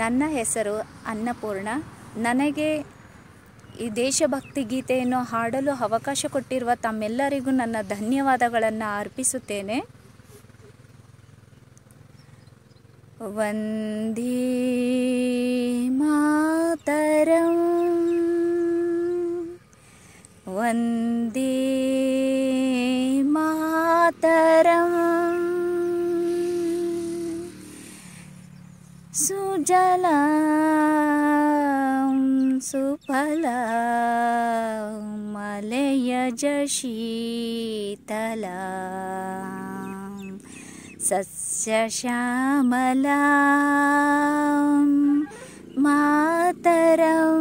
ನನ್ನ ಹೆಸರು ಅನ್ನಪೂರ್ಣ ನನಗೆ ಈ ದೇಶಭಕ್ತಿ ಗೀತೆಯನ್ನು ಹಾಡಲು ಅವಕಾಶ ಕೊಟ್ಟಿರುವ ತಮ್ಮೆಲ್ಲರಿಗೂ ನನ್ನ ಧನ್ಯವಾದಗಳನ್ನು ಅರ್ಪಿಸುತ್ತೇನೆ ವಂದೇ ಮಾತರಂ ವಂದೇ ಮಾತರಂ ಸು जलां सुफलां मलयजशीतलां सस्यश्यामलां मातरं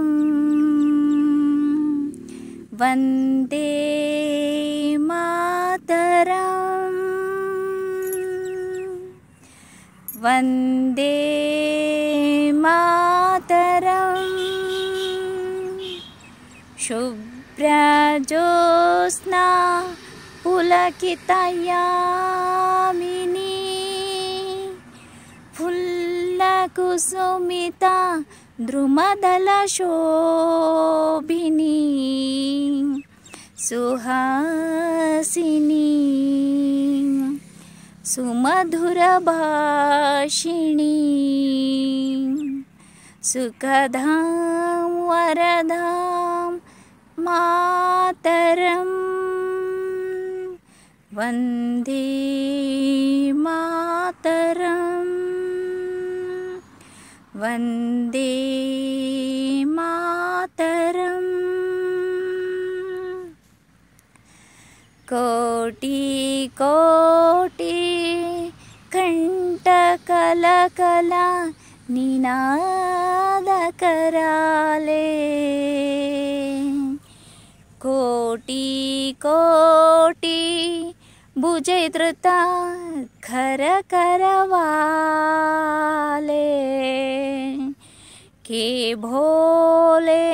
वन्दे वन्दे मातरम् शुभ्रजोत्स्ना पुलकितयामिनी फुल्लकुसुमिता द्रुमदलशोभिनी सुहासिनी सुमधुरभाषिणी सुखधां वरधां मातरं वन्दे मातरं वन्दे मा कोटि कोटि कण्टकलकला निनादकराले कोटि कोटि भुजे धृता खरकरवाले के भोले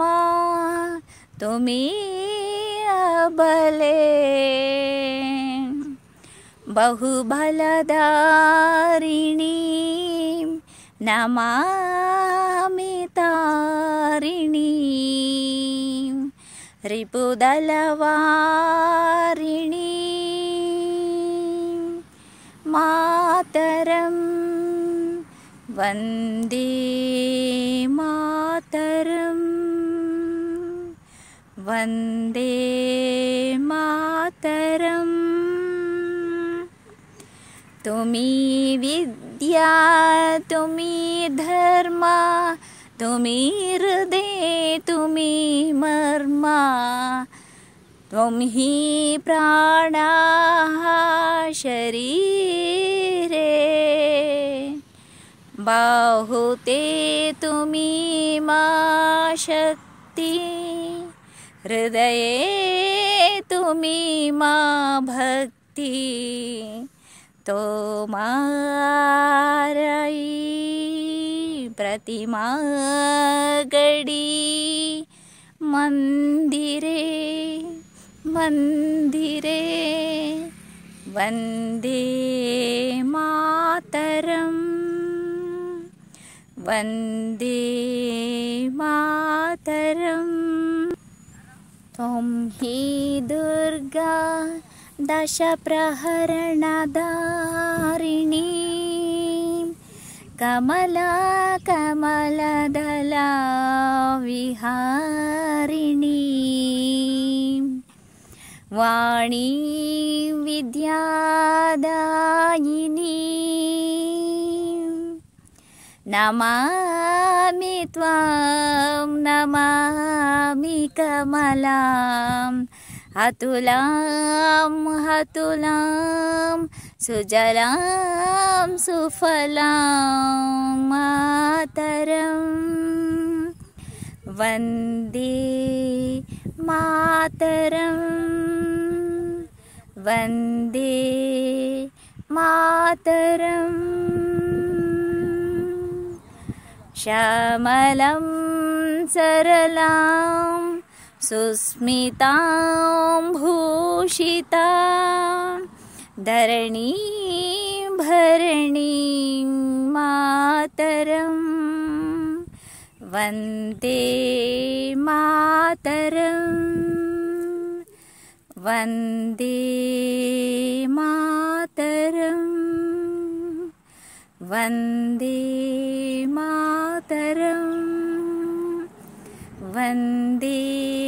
मा तुम्ही बले बहुबलदारिणी नमामिणी रिपुदलवारिणी मातरं वन्दे वन्दे मातरम् तुमी विद्या तुमी धर्मा हृदे तुमी मर्मा त्वं हि प्राणाः शरीरे रे बाहुते तुमी मा शक्ति हृदये तु मा भक्ति प्रतिमा प्रतिमागडी मन्दिरे मन्दिरे वन्दे मातरम् वन्दे मातरम् त्वं हि दुर्गा दशप्रहरणदारिणी कमला कमलदला विहारिणी वाणी विद्यादायिनी नमः नमामि त्वां नमामि कमलां हतुलां हतुलां सुजलां सुफलां मातरम् वन्दे मातरं वन्दे मातरम् श्यामलं सरलां सुस्मितां भूषितां धरणी भरणी मातरं वन्दे मातरं वन्दे मातरम् वन्दे मातरम् वन्दे